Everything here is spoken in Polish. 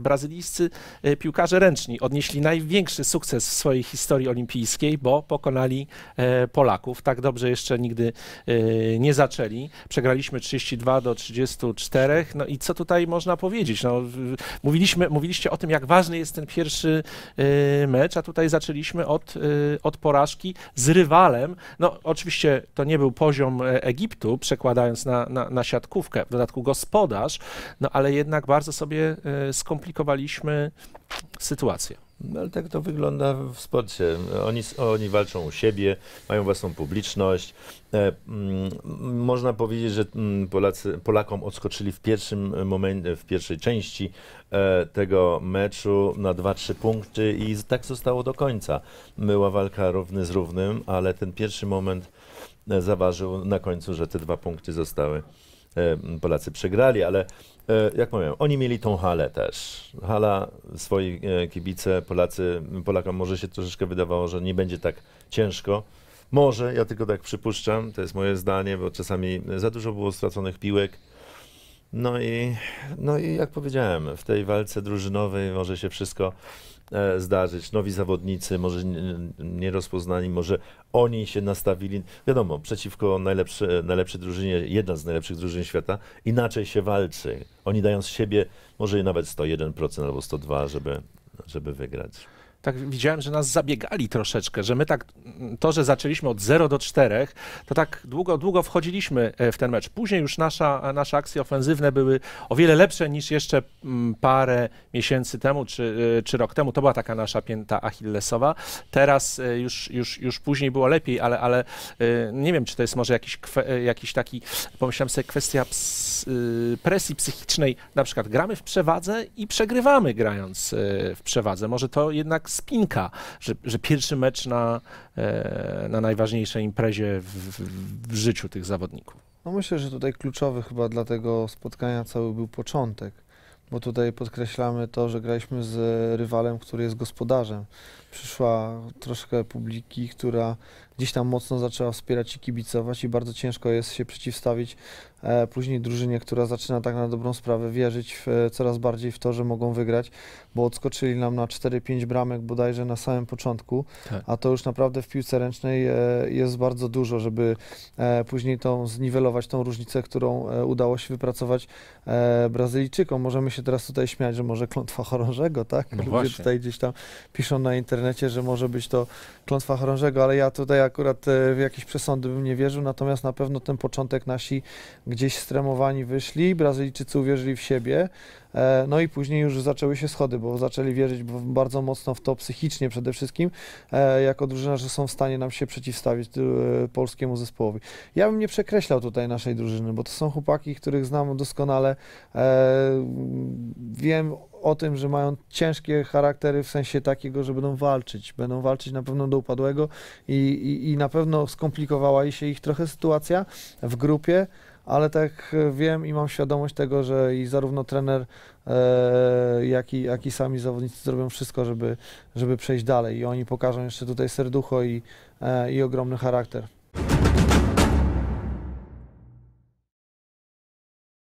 Brazylijscy e, piłkarze ręczni odnieśli największy sukces w swojej historii olimpijskiej, bo pokonali e, Polaków. Tak dobrze jeszcze nigdy e, nie zaczęli. Przegraliśmy 32 do 34. No i co tutaj można powiedzieć? No, mówiliśmy, mówiliście o tym, jak ważny jest ten pierwszy mecz, a tutaj zaczęliśmy od, od porażki z rywalem. No oczywiście to nie był poziom Egiptu, przekładając na, na, na siatkówkę, w dodatku gospodarz, no ale jednak bardzo sobie skomplikowali skomplikowaliśmy sytuację. No, ale tak to wygląda w sporcie. Oni, oni walczą u siebie, mają własną publiczność. E, m, mm, można powiedzieć, że mm, Polacy, Polakom odskoczyli w pierwszym momencie, w pierwszej części e, tego meczu na 2-3 punkty i tak zostało do końca. Była walka równy z równym, ale ten pierwszy moment e, zaważył na końcu, że te dwa punkty zostały E, Polacy przegrali, ale e, jak mówiłem, oni mieli tą halę też. Hala swoi e, kibice, Polacy, Polakom może się troszeczkę wydawało, że nie będzie tak ciężko. Może, ja tylko tak przypuszczam, to jest moje zdanie, bo czasami za dużo było straconych piłek. No i, no i jak powiedziałem, w tej walce drużynowej może się wszystko e, zdarzyć. Nowi zawodnicy, może nierozpoznani, może oni się nastawili. Wiadomo, przeciwko najlepszy, najlepszej drużynie, jedna z najlepszych drużyn świata, inaczej się walczy. Oni dają z siebie może nawet 101% albo 102%, żeby, żeby wygrać tak widziałem, że nas zabiegali troszeczkę, że my tak, to, że zaczęliśmy od 0 do 4, to tak długo, długo wchodziliśmy e, w ten mecz. Później już nasza, nasze akcje ofensywne były o wiele lepsze niż jeszcze mm, parę miesięcy temu czy, e, czy rok temu. To była taka nasza pięta achillesowa. Teraz e, już, już, już później było lepiej, ale, ale nie wiem, czy to jest może jakiś, jakiś taki, pomyślałem sobie, kwestia ps, presji psychicznej. Na przykład gramy w przewadze i przegrywamy grając w przewadze. Może to jednak spinka, że, że pierwszy mecz na, e, na najważniejszej imprezie w, w, w życiu tych zawodników. No myślę, że tutaj kluczowy chyba dla tego spotkania cały był początek bo tutaj podkreślamy to, że graliśmy z rywalem, który jest gospodarzem. Przyszła troszkę publiki, która gdzieś tam mocno zaczęła wspierać i kibicować i bardzo ciężko jest się przeciwstawić e, później drużynie, która zaczyna tak na dobrą sprawę wierzyć w, coraz bardziej w to, że mogą wygrać, bo odskoczyli nam na 4-5 bramek bodajże na samym początku, tak. a to już naprawdę w piłce ręcznej e, jest bardzo dużo, żeby e, później tą zniwelować tą różnicę, którą udało się wypracować Brazylijczykom. Możemy się się teraz tutaj śmiać, że może klątwa chorążego, tak? No Ludzie właśnie. tutaj gdzieś tam piszą na internecie, że może być to klątwa chorążego, ale ja tutaj akurat e, w jakieś przesądy bym nie wierzył, natomiast na pewno ten początek nasi gdzieś stremowani wyszli, Brazylijczycy uwierzyli w siebie, E, no i później już zaczęły się schody, bo zaczęli wierzyć bardzo mocno w to psychicznie przede wszystkim, e, jako drużyna, że są w stanie nam się przeciwstawić e, polskiemu zespołowi. Ja bym nie przekreślał tutaj naszej drużyny, bo to są chłopaki, których znam doskonale. Wiem o tym, że mają ciężkie charaktery w sensie takiego, że będą walczyć. Będą walczyć na pewno do upadłego i, i, i na pewno skomplikowała się ich trochę sytuacja w grupie ale tak e, wiem i mam świadomość tego, że i zarówno trener, e, jak, i, jak i sami zawodnicy zrobią wszystko, żeby, żeby przejść dalej i oni pokażą jeszcze tutaj serducho i, e, i ogromny charakter.